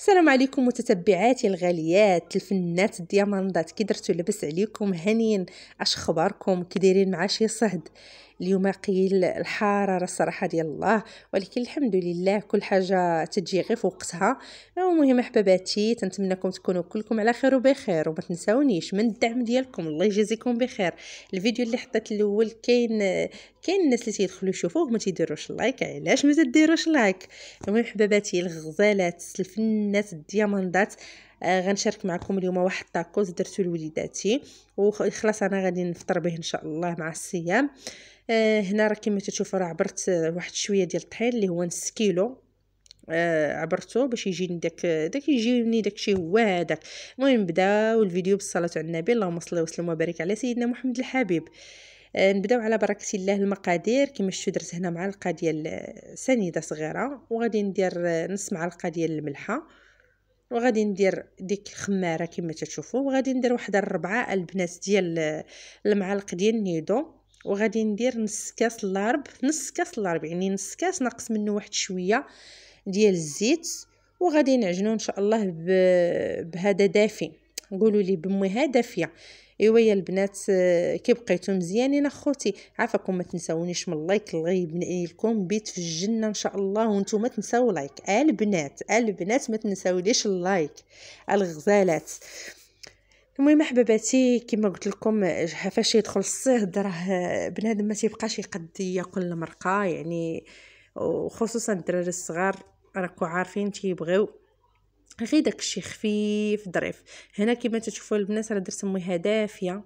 السلام عليكم متتبعاتي الغاليات الفنات الدياماندات كي درتو لبس عليكم هانيين اش خباركم كي دايرين مع شي صهد اليوم قيل الحراره الصراحه ديال الله ولكن الحمد لله كل حاجه تجي غير في وقتها المهم احباباتي تنتمنىكم تكونوا كلكم على خير وبخير وما تنساونيش من الدعم ديالكم الله يجازيكم بخير الفيديو اللي حطيت الاول كاين كاين الناس اللي تيدخلوا يشوفوه وما تيديروش لايك علاش ما تديروش لايك المهم احباباتي الغزالات الفنات الدياماندات آه غنشارك معكم اليوم واحد الطاكوز درتو لوليداتي وخلاص انا غادي نفطر به ان شاء الله مع الصيام آه هنا راه كما تشوفوا راه عبرت واحد شويه ديال الطحين اللي هو نص كيلو آه عبرته باش يجيني داك داك يجيني داكشي هو هذاك المهم نبداو الفيديو بالصلاه على النبي اللهم صل وسلم وبارك على سيدنا محمد الحبيب آه، نبداو على بركه الله المقادير كما شفتوا درت هنا معلقه ديال سنيده صغيره وغادي ندير نص معلقه ديال الملحه وغادي ندير ديك الخماره كما تشوفوا وغادي ندير واحد الربعه البنات ديال المعالق ديال النيدو وغادي ندير نص كاس لارب نص كاس لارب يعني نص كاس ناقص منه واحد شويه ديال الزيت وغادي نعجنو ان شاء الله بهذا دافي قولوا لي بمها فيا ايوا يا البنات آه، كي بقيتو مزيانين اخوتي عافاكم ما تنساونيش من اللايك الله يبني لكم بيت في الجنه ان شاء الله وانتم تنساو لايك البنات البنات ما تنساوليش اللايك الغزالات المهم احباباتي كما قلت لكم فاش يدخل الصيف راه بنادم ما تيبقاش يقد ياكل المرقه يعني وخصوصا الدراري الصغار راكو عارفين تيبغيو غير داكشي خفيف ظريف هنا كما تشوفوا البنات راه درت سميها دافيه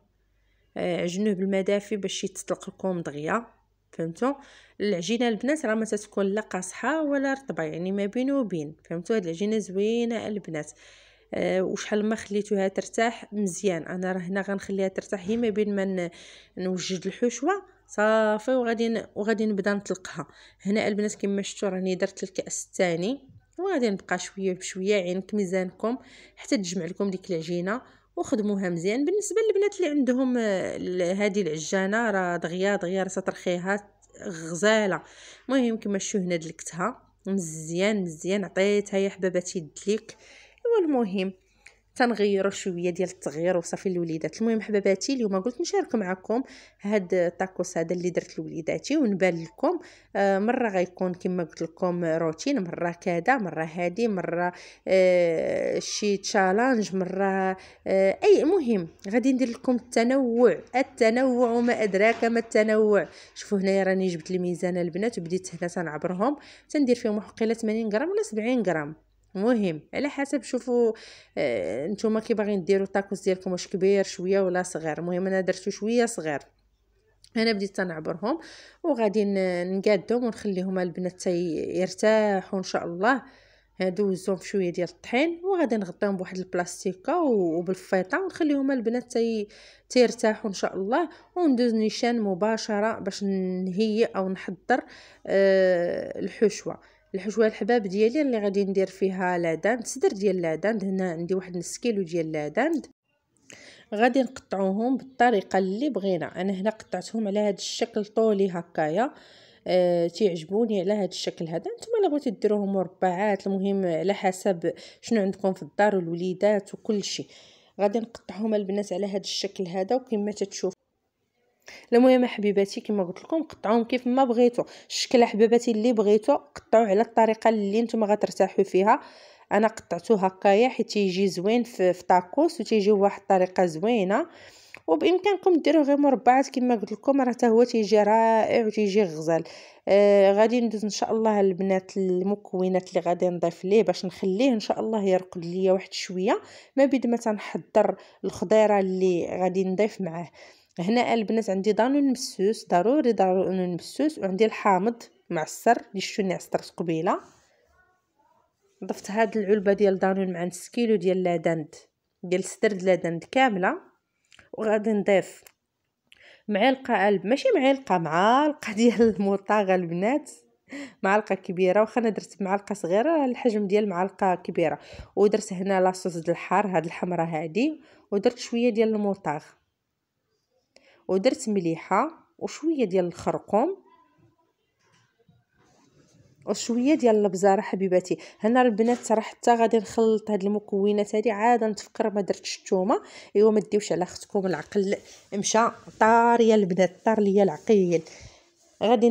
آه، جنوب المدافي دافي باش يتطلق لكم دغيا فهمتوا العجينه البنات راه ما تتكون لا قاصحه ولا رطبه يعني ما بين وبين فهمتوا هاد العجينه زوينه البنات أه وشحال ما خليتوها ترتاح مزيان انا راه هنا غنخليها ترتاح هي ما بين ما نوجد الحشوه صافي وغادي وغادي نبدا نطلقها هنا البنات كما شفتوا راني درت الكاس الثاني وغادي نبقى شويه بشويه عينك ميزانكم حتى تجمع لكم ديك العجينه وخدموها مزيان بالنسبه للبنات اللي عندهم هذه العجانه راه دغيا دغيا راه ترخيها غزاله المهم كما شفتوا هنا دلكتها مزيان مزيان عطيتها يا حباباتي الدليك المهم تنغيروا شويه ديال التغيير وصافي الوليدات المهم حباباتي اليوم قلت نشارك معكم هاد الطاكوس هذا اللي درت لوليداتي ونبان لكم آه مره غيكون كما قلت لكم روتين مره كذا مره هادي مره آه شي تشالنج مره آه اي مهم غادي ندير لكم التنوع التنوع وما ادراك ما التنوع شوفوا هنايا راني جبت الميزان البنات وبديت هنا تنعبرهم تندير فيهم حقيله 80 غرام ولا 70 غرام مهم على حسب شوفوا آه، نتوما كي باغيين ديروا الطاكوس ديالكم واش كبير شويه ولا صغير المهم انا درتو شويه صغير انا بديت تنعبرهم وغادي نقادهم ونخليهم البنات يرتاحوا ان شاء الله هادو في شويه ديال الطحين وغادي نغطيهم بواحد البلاستيكه وبالفيطه ونخليهم البنات تي تيرتاحوا ان شاء الله وندوز نيشان مباشره باش نهيئ او نحضر أه الحشوه الحشوه الحباب ديالي اللي غادي ندير فيها لاداند صدر ديال لاداند هنا عندي واحد نص كيلو ديال لاداند غادي نقطعوهم بالطريقه اللي بغينا انا هنا قطعتهم على هذا الشكل طولي هكايا أه تيعجبوني على هذا الشكل هذا نتوما الا بغيتو ديروهم مربعات المهم على حسب شنو عندكم في الدار والوليدات وكل شيء غادي نقطعهم البنات على هذا الشكل هذا وكما تتشوف المهم حبيباتي كما قلت لكم قطعوهم كيف ما بغيتو الشكل حبيباتي اللي بغيتو قطعوه على الطريقه اللي نتوما غترتاحوا فيها انا قطعته هكايا حيت تيجي زوين في, في طاكوس وتيجي بواحد الطريقه زوينه وبامكانكم ديروا غير مربعات كما قلت لكم راه حتى هو تيجي رائع وتيجي غزال آه غادي ندوز ان شاء الله البنات المكونات اللي غادي نضيف ليه باش نخليه ان شاء الله يرقد ليا واحد شويه ما بيد ما تنحضر الخضيره اللي غادي نضيف معاه هنا البنات عندي دانون مسوس ضروري دانون مسوس وعندي الحامض معسر اللي شفتو اللي عصرت قبيله ضفت هاد العلبه ديال دانون مع نص كيلو ديال لادند ديال السدرد لادند كامله وغادي نضيف معلقه قلب ماشي معلقه معلقه ديال المطاغه البنات معلقه كبيره واخا انا درت معلقه صغيره الحجم ديال معلقه كبيره ودرت هنا لاصوص د الحار هاد الحمراء هادي ودرت شويه ديال المورطاغ ودرت مليحه وشويه ديال الخرقوم وشويه ديال البزاره حبيباتي هنا البنات راه حتى غادي نخلط هاد المكونات هادي عاد نتفكر ما درتش الثومه ايوا ما ديوش على اختكم العقل مشى طار يا البنات طار ليا العقيل غادي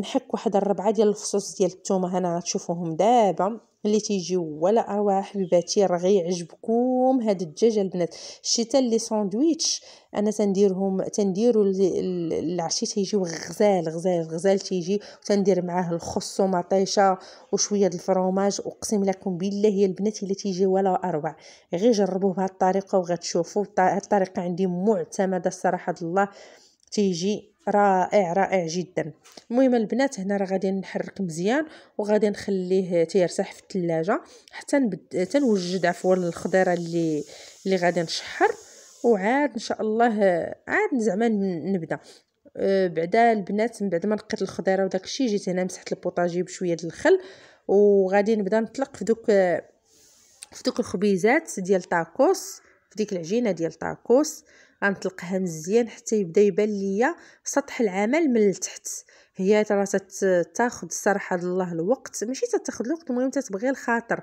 نحك واحد الربعه ديال الفصوص ديال الثومه هنا غتشوفوهم دابا ملي تيجيو ولا ارواح حبيباتي راه غيعجبكم هاد الدجاج البنات الشتا لي ساندويتش انا تنديرهم تنديرو العشي تيجيو غزال غزال غزال تيجي وتندير معاه الخص ومطيشه وشويه د الفرomage اقسم لكم بالله يا البنات الا تيجي ولا اروع غير جربوه بهاد الطريقه وغتشوفوا هاد الطريقه عندي معتمده الصراحه الله تيجي رائع رائع جدا المهم البنات هنا راه غادي نحرك مزيان وغادي نخليه تيرتاح في الثلاجه حتى نبد تنوجد عفوا الخضيره اللي اللي غادي نشحر وعاد ان شاء الله عاد زعما نبدا أه، بعدا البنات من بعد ما نقيت الخضيره وداك الشيء جيت هنا مسحت البوطاجي بشويه الخل وغادي نبدا نطلق في دوك في دوك الخبيزات ديال طاكوس في ديك العجينه ديال طاكوس غنطلقها مزيان حتى يبدا يبان ليا سطح العمل من التحت هي راه تاخذ صراحه الله الوقت ماشي تاخذ الوقت المهم تتبغي الخاطر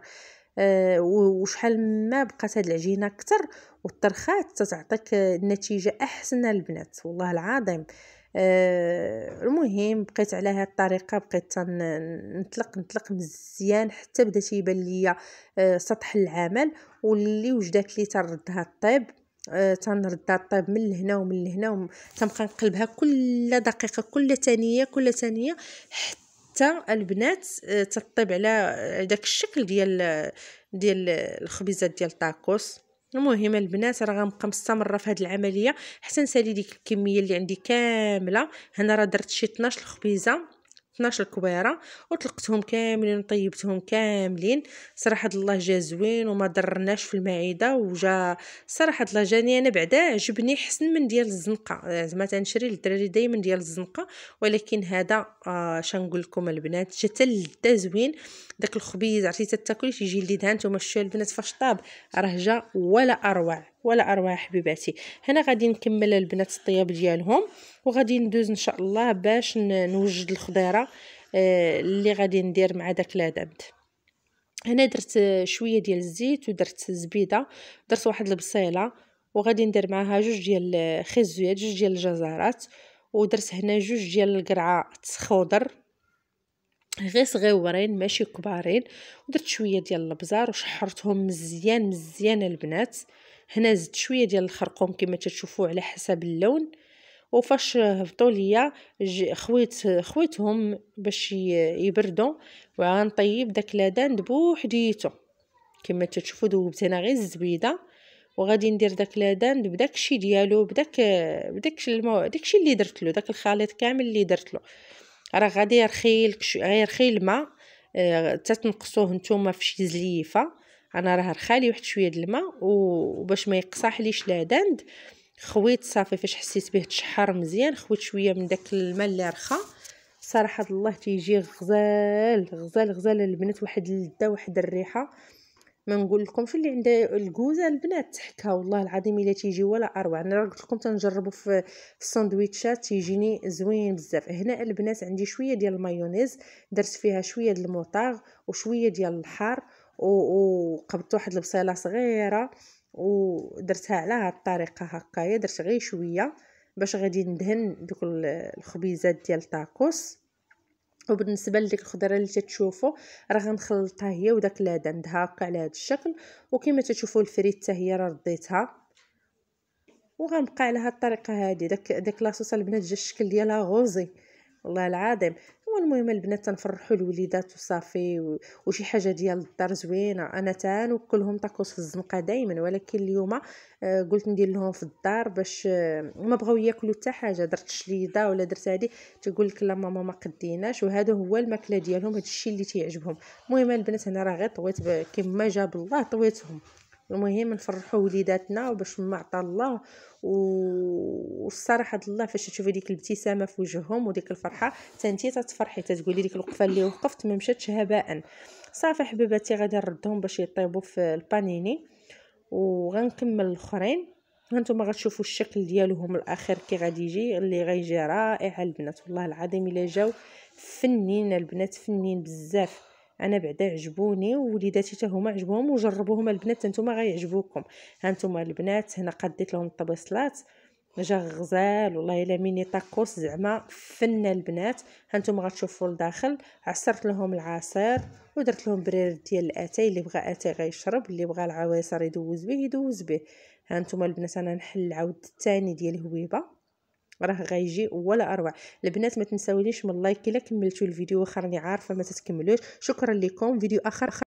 أه وشحال ما بقات هاد العجينه اكثر والطرخات تتعطيك نتيجه احسن البنات والله العظيم أه المهم بقيت على هاد الطريقه بقيت نطلق نطلق مزيان حتى بدا تيبان ليا أه سطح العمل واللي وجدات لي تردها الطيب آه تنردها طيب من لهنا ومن لهنا وم... تنبقى نقلبها كل دقيقه كل ثانيه كل ثانيه حتى البنات آه، تطيب على داك الشكل ديال ديال الخبيزات ديال الطاكوس المهم البنات راه غنبقى مستمره في هذه العمليه حتى نسالي ديك الكميه اللي عندي كامله هنا راه درت شي 12 خبيزه 12 كويره وطلقتهم كاملين وطيبتهم كاملين صراحه الله جا زوين وما درناش في المعده وجا صراحه الله جاني انا بعدا عجبني حسن من ديال الزنقه آه، زعما تنشري للدراري دائما ديال الزنقه ولكن هذا آه شنقول لكم البنات جا لذا زوين داك الخبيز عرفتي تاكلي تيجي لذيذ ها نتوما شتو البنات فاش طاب راه جا ولا اروع ولا أرواح حبيباتي هنا غادي نكمل البنات الطياب ديالهم وغادي ندوز إن شاء الله باش نوجد الخضيرة آه، اللي غادي ندير مع داك العدد هنا درت شويه ديال الزيت ودرت الزبيده درت واحد البصيله وغادي ندير معها جوج ديال خزويات جوج ديال الجزرات ودرت هنا جوج ديال القرعه خضر غير صغيورين ماشي كبارين ودرت شويه ديال البزار وشحرتهم مزيان مزيان البنات آه هنا زدت شويه ديال الخرقوم كما تشوفوا على حسب اللون وفاش هبطوا ليا خويت خويتهم باش يبردوا وغنطيب داك لادان بوحديتو كما تشوفوا ذوبت هنا غير الزبيده وغادي ندير داك لادان بداك الشيء ديالو بداك بداك المو... داكشي اللي درت له داك الخليط كامل اللي درت له راه غادي يرخي غير يرخي الماء آه تتنقصوه نتوما في شي زليفه انا راه رخالي واحد شويه د الماء وباش ما يقصح ليش دند خويت صافي فاش حسيت به تشحر مزيان خويت شويه من داك الماء اللي رخا صراحه الله تيجي غزال غزال غزال البنات واحد اللذه واحد الريحه ما نقول في اللي عندها الكوزه البنات تحكها والله العظيم الا تيجي ولا اروع انا راه قلت لكم تنجربو في الساندويتشات تيجيني زوين بزاف هنا البنات عندي شويه ديال المايونيز درت فيها شويه ديال الموطاغ وشويه ديال الحار وقبضت واحد البصيله صغيره ودرتها على هاد الطريقه هكايا درت غير شويه باش غادي ندهن دوك الخبيزات ديال الطاكوس وبالنسبه لديك الخضره اللي تتشوفوا راه غنخلطها هي وداك العدند هكا على هذا الشكل وكما تتشوفوا الفريت حتى هي راه رديتها وغنبقى على هاد الطريقه هادي داك داك لاصوصه البنات جا الشكل ديالها غوزي والله العظيم والمهم البنات تنفرحوا الوليدات وصافي وشي حاجه ديال الدار زوينه انا تنوكلهم طاكوس في الزنقه دائما ولكن اليوم قلت ندير لهم في الدار باش ما بغاو ياكلوا حتى حاجه درت شليده ولا درت هذه تقول لك لا ماما ما قديناش وهذا هو الماكله ديالهم هذا الشيء اللي تيعجبهم المهم البنات انا راه غير طويت كما جاب الله طويتهم المهم نفرحوا وليداتنا وباش ما عطى الله والصراحه الله فاش تشوفي ديك الابتسامه في وجههم وديك الفرحه انت تتفرحي تتقولي ديك الوقفه اللي وقفت ما مشاتش هباء صافي حبيباتي غادي نردهم باش يطيبوا في البانيني وغنكمل الاخرين هانتوما غتشوفوا الشكل ديالهم الاخر كي غادي يجي اللي غيجي رائع البنات والله العظيم الا جاو فنين البنات فنين بزاف انا بعدا عجبوني ووليداتي حتى هما عجبوهم وجربوهم البنات نتوما غيعجبوكم هانتوما البنات هنا قديت لهم الطبيصلات جا غزال والله الا ميني طاقوس زعما فن البنات هانتوما غتشوفوا لداخل عصرت لهم العصير ودرت لهم برير ديال الاتاي اللي بغى اتاي غيشرب اللي بغى العواصر يدوز به يدوز به هانتوما البنات انا نحل عاود الثاني ديال هويبه راه غيجي ولا اروع البنات ما تنساونيش من لايك الا كملتوا الفيديو واخا راني عارفه ما تتكملوش شكرا لكم فيديو اخر